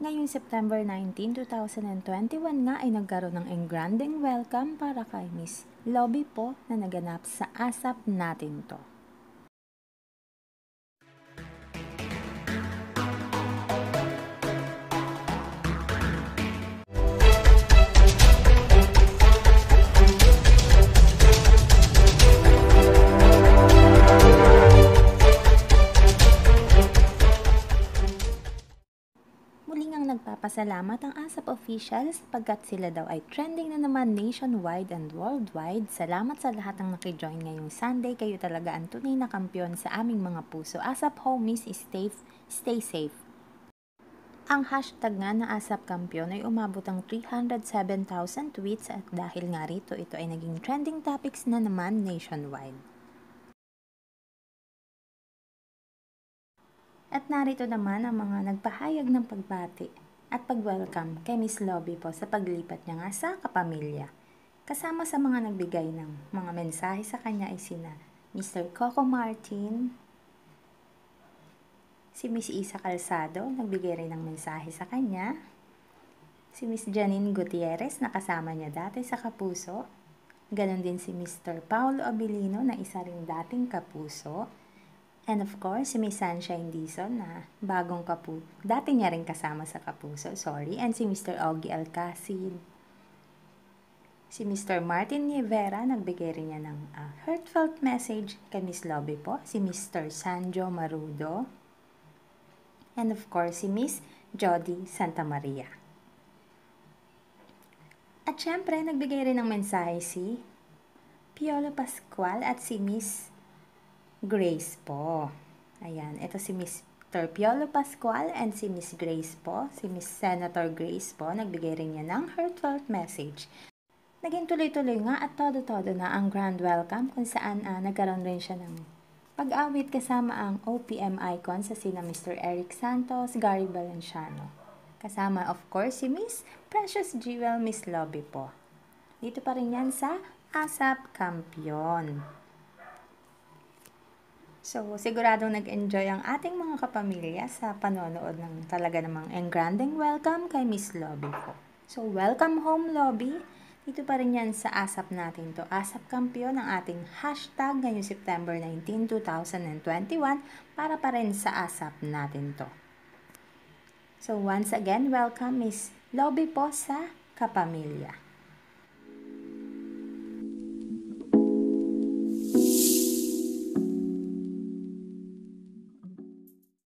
Ngayong September 19, 2021 nga ay nagkaroon ng engranding welcome para kay Miss Lobby po na naganap sa ASAP natin to. nagpapasalamat ang ASAP officials pagkat sila daw ay trending na naman nationwide and worldwide. Salamat sa lahat ng nakijoin ngayong Sunday. Kayo talaga ang tunay na kampiyon sa aming mga puso. ASAP homies, stay, stay safe. Ang hashtag nga na ASAP Kampiyon ay umabot ang 307,000 tweets at dahil nga rito ito ay naging trending topics na naman nationwide. At narito naman ang mga nagpahayag ng pagbati at pag-welcome kay Miss Lobby po sa paglipat niya nga sa kapamilya. Kasama sa mga nagbigay ng mga mensahe sa kanya ay sina Mr. Coco Martin, si Miss Isa Calzado, nagbigay rin ng mensahe sa kanya, si Miss Janine Gutierrez na kasama niya dati sa Kapuso, ganon din si Mr. Paolo Abilino na isa ring dating Kapuso, And of course, si Miss Sunshine Dizon na bagong kapu. Dati niya rin kasama sa kapuso, sorry. And si Mr. Augie Alcacid. Si Mr. Martin Rivera, nagbigay rin niya ng uh, heartfelt message kay Miss Lobby po. Si Mr. Sanjo Marudo. And of course, si Miss Jody Santa Maria. At syempre, nagbigay rin ng mensahe si Piolo Pascual at si Miss Grace po. Ayan, ito si Mr. Piolo Pascual and si Miss Grace po, si Miss Senator Grace po, nagbigay rin niya ng heartfelt message. Naging tuloy-tuloy nga at todo-todo na ang grand welcome kung saan uh, nagkaroon rin siya ng pag-awit kasama ang OPM icon sa sina Mr. Eric Santos, Gary Valenciano. Kasama of course si Miss Precious Jewel Miss Lobby po. Dito pa rin yan sa ASAP Campion. So, siguradong nag-enjoy ang ating mga kapamilya sa panonood ng talaga namang engranding welcome kay Miss Lobby po. So, welcome home, Lobby. Dito pa rin yan sa ASAP natin to. ASAP kampiyon ng ating hashtag ngayong September 19, 2021 para pa rin sa ASAP natin to. So, once again, welcome Miss Lobby po sa Kapamilya.